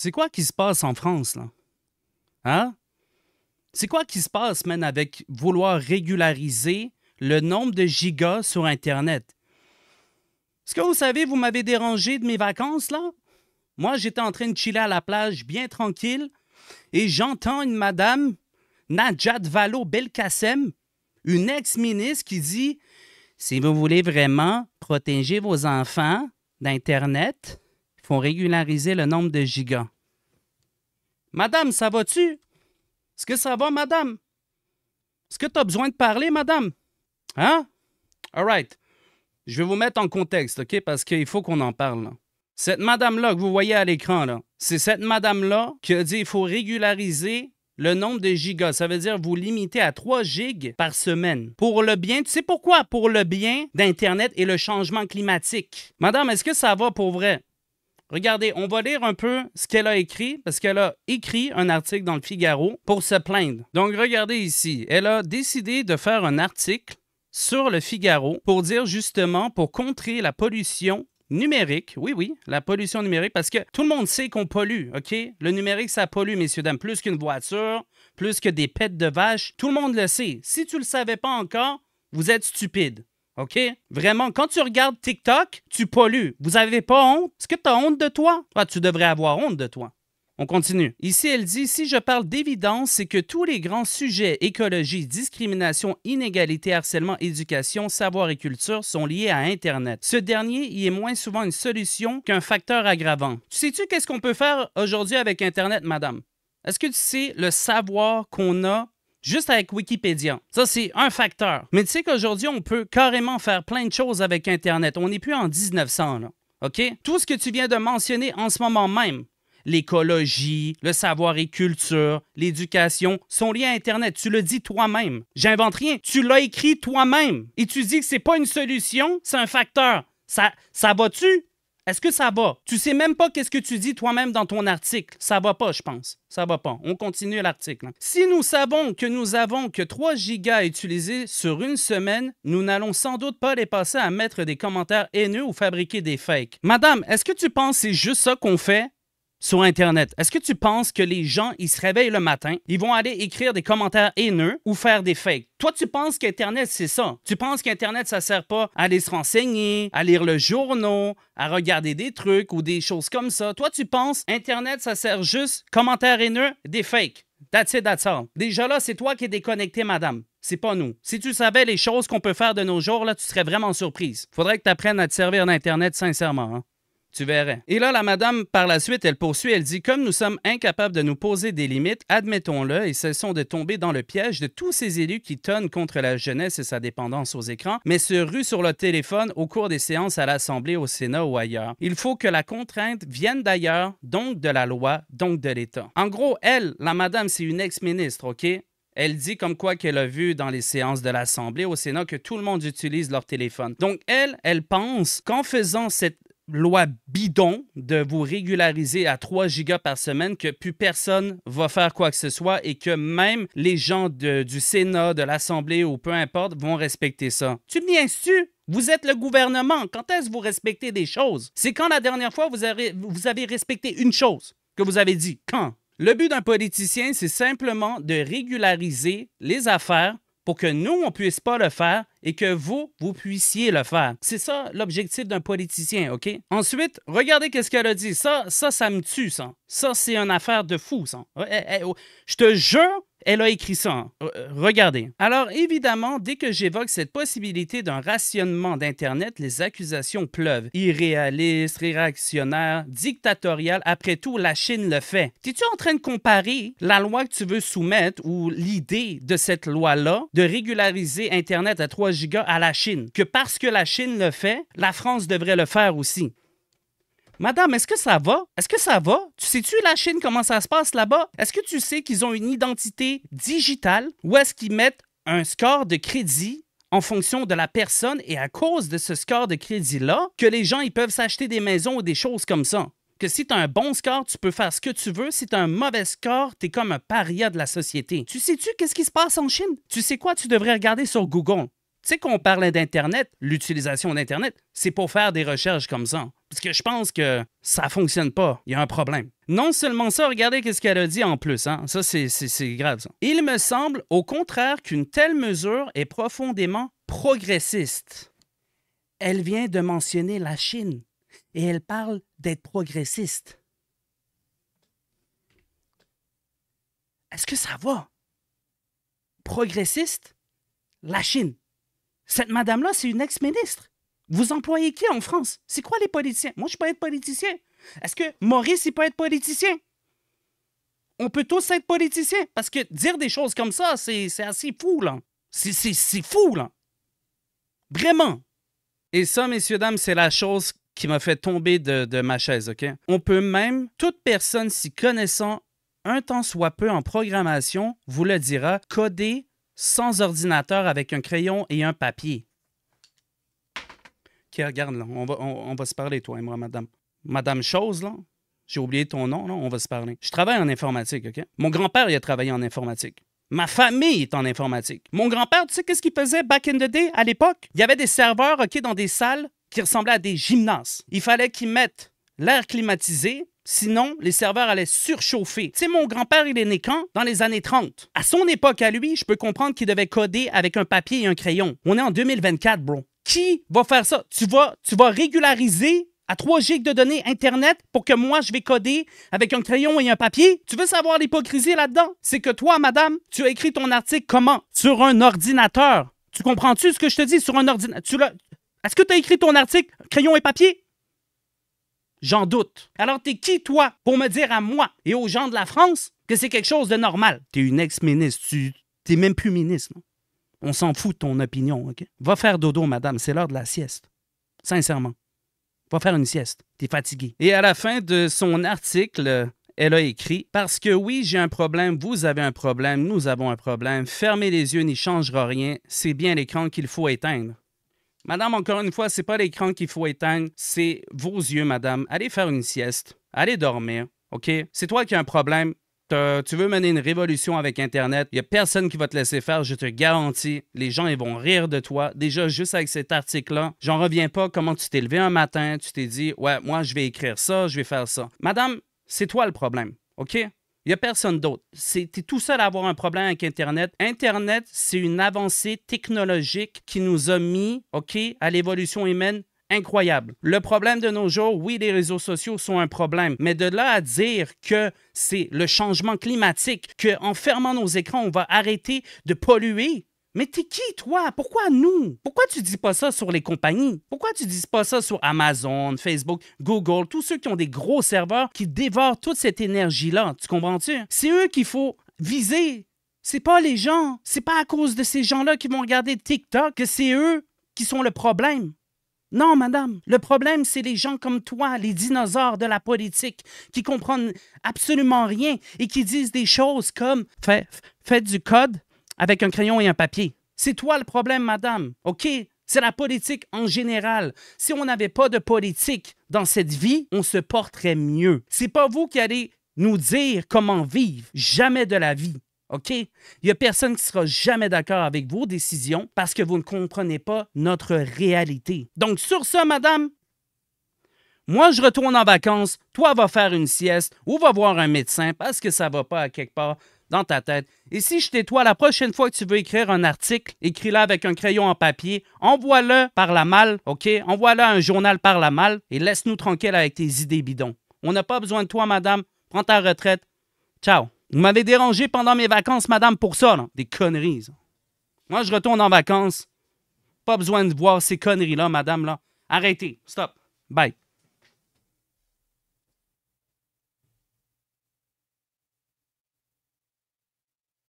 C'est quoi qui se passe en France, là? Hein? C'est quoi qui se passe, même avec vouloir régulariser le nombre de gigas sur Internet? Est-ce que vous savez, vous m'avez dérangé de mes vacances, là? Moi, j'étais en train de chiller à la plage, bien tranquille, et j'entends une madame, Najat Valo Belkacem, une ex-ministre qui dit Si vous voulez vraiment protéger vos enfants d'Internet, font régulariser le nombre de gigas. Madame, ça va-tu? Est-ce que ça va, madame? Est-ce que tu as besoin de parler, madame? Hein? All right. Je vais vous mettre en contexte, OK? Parce qu'il faut qu'on en parle. Cette madame-là que vous voyez à l'écran, là, c'est cette madame-là qui a dit qu'il faut régulariser le nombre de gigas. Ça veut dire vous limiter à 3 gigas par semaine. Pour le bien, tu sais pourquoi? Pour le bien d'Internet et le changement climatique. Madame, est-ce que ça va pour vrai? Regardez, on va lire un peu ce qu'elle a écrit, parce qu'elle a écrit un article dans le Figaro pour se plaindre. Donc, regardez ici, elle a décidé de faire un article sur le Figaro pour dire justement, pour contrer la pollution numérique, oui, oui, la pollution numérique, parce que tout le monde sait qu'on pollue, OK? Le numérique, ça pollue, messieurs, dames, plus qu'une voiture, plus que des pets de vache, tout le monde le sait. Si tu ne le savais pas encore, vous êtes stupide. OK? Vraiment, quand tu regardes TikTok, tu pollues. Vous n'avez pas honte? Est-ce que tu as honte de toi? Ah, tu devrais avoir honte de toi. On continue. Ici, elle dit, si je parle d'évidence, c'est que tous les grands sujets, écologie, discrimination, inégalité, harcèlement, éducation, savoir et culture, sont liés à Internet. Ce dernier y est moins souvent une solution qu'un facteur aggravant. Tu Sais-tu qu'est-ce qu'on peut faire aujourd'hui avec Internet, madame? Est-ce que tu sais le savoir qu'on a juste avec Wikipédia. Ça, c'est un facteur. Mais tu sais qu'aujourd'hui, on peut carrément faire plein de choses avec Internet. On n'est plus en 1900, là. OK? Tout ce que tu viens de mentionner en ce moment même, l'écologie, le savoir et culture, l'éducation, sont liés à Internet. Tu le dis toi-même. J'invente rien. Tu l'as écrit toi-même. Et tu dis que c'est pas une solution, c'est un facteur. Ça, ça va-tu? Est-ce que ça va? Tu sais même pas qu'est-ce que tu dis toi-même dans ton article. Ça va pas, je pense. Ça va pas. On continue l'article. Hein. Si nous savons que nous avons que 3 gigas à utiliser sur une semaine, nous n'allons sans doute pas les passer à mettre des commentaires haineux ou fabriquer des fakes. Madame, est-ce que tu penses que c'est juste ça qu'on fait? sur Internet. Est-ce que tu penses que les gens, ils se réveillent le matin, ils vont aller écrire des commentaires haineux ou faire des fakes? Toi, tu penses qu'Internet, c'est ça. Tu penses qu'Internet, ça sert pas à aller se renseigner, à lire le journal, à regarder des trucs ou des choses comme ça. Toi, tu penses Internet, ça sert juste commentaires haineux, des fakes. That's it, that's all. Déjà là, c'est toi qui es déconnecté, madame. C'est pas nous. Si tu savais les choses qu'on peut faire de nos jours, là, tu serais vraiment surprise. Faudrait que tu apprennes à te servir d'Internet sincèrement. Hein. Tu verrais. Et là, la madame, par la suite, elle poursuit, elle dit, comme nous sommes incapables de nous poser des limites, admettons-le, et cessons de tomber dans le piège de tous ces élus qui tonnent contre la jeunesse et sa dépendance aux écrans, mais se ruent sur le téléphone au cours des séances à l'Assemblée, au Sénat ou ailleurs. Il faut que la contrainte vienne d'ailleurs, donc de la loi, donc de l'État. En gros, elle, la madame, c'est une ex-ministre, OK? Elle dit comme quoi qu'elle a vu dans les séances de l'Assemblée au Sénat que tout le monde utilise leur téléphone. Donc elle, elle pense qu'en faisant cette loi bidon de vous régulariser à 3 gigas par semaine, que plus personne va faire quoi que ce soit et que même les gens du Sénat, de l'Assemblée ou peu importe vont respecter ça. Tu bien tu vous êtes le gouvernement. Quand est-ce que vous respectez des choses? C'est quand la dernière fois vous avez, vous avez respecté une chose que vous avez dit? Quand? Le but d'un politicien, c'est simplement de régulariser les affaires pour que nous, on puisse pas le faire et que vous, vous puissiez le faire. C'est ça l'objectif d'un politicien, OK? Ensuite, regardez qu'est-ce qu'elle a dit. Ça, ça, ça me tue, ça. Ça, c'est une affaire de fou, ça. Eh, eh, oh, je te jure, elle a écrit ça. Hein. Euh, euh, regardez. Alors évidemment, dès que j'évoque cette possibilité d'un rationnement d'Internet, les accusations pleuvent. Irréaliste, réactionnaire, dictatorial, après tout, la Chine le fait. T'es-tu en train de comparer la loi que tu veux soumettre ou l'idée de cette loi-là de régulariser Internet à trois à la Chine, que parce que la Chine le fait, la France devrait le faire aussi. Madame, est-ce que ça va? Est-ce que ça va? Tu sais-tu la Chine, comment ça se passe là-bas? Est-ce que tu sais qu'ils ont une identité digitale ou est-ce qu'ils mettent un score de crédit en fonction de la personne et à cause de ce score de crédit-là que les gens ils peuvent s'acheter des maisons ou des choses comme ça? que si tu as un bon score, tu peux faire ce que tu veux. Si tu un mauvais score, tu es comme un paria de la société. Tu sais-tu qu'est-ce qui se passe en Chine? Tu sais quoi tu devrais regarder sur Google? sais, qu'on parlait d'Internet, l'utilisation d'Internet, c'est pour faire des recherches comme ça. Parce que je pense que ça fonctionne pas. Il y a un problème. Non seulement ça, regardez ce qu'elle a dit en plus. Hein. Ça, c'est grave. Il me semble, au contraire, qu'une telle mesure est profondément progressiste. Elle vient de mentionner la Chine et elle parle d'être progressiste. Est-ce que ça va? Progressiste? La Chine. Cette madame-là, c'est une ex-ministre. Vous employez qui en France? C'est quoi les politiciens? Moi, je peux être politicien. Est-ce que Maurice, il peut être politicien? On peut tous être politicien. parce que dire des choses comme ça, c'est assez fou, là. C'est fou, là. Vraiment. Et ça, messieurs, dames, c'est la chose qui m'a fait tomber de, ma chaise, OK? On peut même, toute personne s'y connaissant un temps soit peu en programmation vous le dira, coder sans ordinateur avec un crayon et un papier. qui regarde, là, on va, va se parler, toi et moi, madame. Madame Chose, là, j'ai oublié ton nom, là, on va se parler. Je travaille en informatique, OK? Mon grand-père, il a travaillé en informatique. Ma famille est en informatique. Mon grand-père, tu sais qu'est-ce qu'il faisait back in the day, à l'époque? Il y avait des serveurs, OK, dans des salles qui ressemblaient à des gymnases. Il fallait qu'ils mettent l'air climatisé, Sinon, les serveurs allaient surchauffer. Tu sais, mon grand-père, il est né quand? Dans les années 30. À son époque, à lui, je peux comprendre qu'il devait coder avec un papier et un crayon. On est en 2024, bro. Qui va faire ça? Tu vas, tu vas régulariser à 3 gigs de données Internet pour que moi, je vais coder avec un crayon et un papier? Tu veux savoir l'hypocrisie là-dedans? C'est que toi, madame, tu as écrit ton article comment? Sur un ordinateur. Tu comprends-tu ce que je te dis? Sur un ordinateur. Est-ce que tu as écrit ton article crayon et papier? J'en doute. Alors t'es qui, toi, pour me dire à moi et aux gens de la France que c'est quelque chose de normal? T'es une ex-ministre, tu t'es même plus ministre. On s'en fout de ton opinion, OK? Va faire dodo, madame, c'est l'heure de la sieste. Sincèrement. Va faire une sieste. T'es fatigué. Et à la fin de son article, elle a écrit Parce que oui, j'ai un problème, vous avez un problème, nous avons un problème. Fermer les yeux n'y changera rien. C'est bien l'écran qu'il faut éteindre. Madame, encore une fois, c'est pas l'écran qu'il faut éteindre, c'est vos yeux, madame. Allez faire une sieste. Allez dormir. OK? C'est toi qui as un problème. Tu veux mener une révolution avec Internet, il n'y a personne qui va te laisser faire, je te garantis. Les gens, ils vont rire de toi. Déjà, juste avec cet article-là, j'en reviens pas comment tu t'es levé un matin, tu t'es dit, ouais, moi, je vais écrire ça, je vais faire ça. Madame, c'est toi le problème, OK? Il n'y a personne d'autre. C'est tout seul à avoir un problème avec Internet. Internet, c'est une avancée technologique qui nous a mis OK, à l'évolution humaine incroyable. Le problème de nos jours, oui, les réseaux sociaux sont un problème, mais de là à dire que c'est le changement climatique, qu'en fermant nos écrans, on va arrêter de polluer, mais t'es qui, toi? Pourquoi nous? Pourquoi tu dis pas ça sur les compagnies? Pourquoi tu dis pas ça sur Amazon, Facebook, Google, tous ceux qui ont des gros serveurs qui dévorent toute cette énergie-là? Tu comprends-tu? C'est eux qu'il faut viser. C'est pas les gens. C'est pas à cause de ces gens-là qui vont regarder TikTok que c'est eux qui sont le problème. Non, madame, le problème, c'est les gens comme toi, les dinosaures de la politique, qui comprennent absolument rien et qui disent des choses comme faites du code avec un crayon et un papier. C'est toi le problème, madame. OK? C'est la politique en général. Si on n'avait pas de politique dans cette vie, on se porterait mieux. C'est pas vous qui allez nous dire comment vivre. Jamais de la vie. OK? Il n'y a personne qui sera jamais d'accord avec vos décisions parce que vous ne comprenez pas notre réalité. Donc, sur ça, madame, moi, je retourne en vacances, toi, va faire une sieste ou va voir un médecin parce que ça ne va pas à quelque part dans ta tête. Et si je tais toi, la prochaine fois que tu veux écrire un article, écris-le avec un crayon en papier, envoie-le par la malle, OK? Envoie-le à un journal par la malle et laisse-nous tranquille avec tes idées bidons. On n'a pas besoin de toi, madame. Prends ta retraite. Ciao. Vous m'avez dérangé pendant mes vacances, madame, pour ça, là. Des conneries. Ça. Moi, je retourne en vacances. Pas besoin de voir ces conneries-là, madame, là. Arrêtez. Stop. Bye.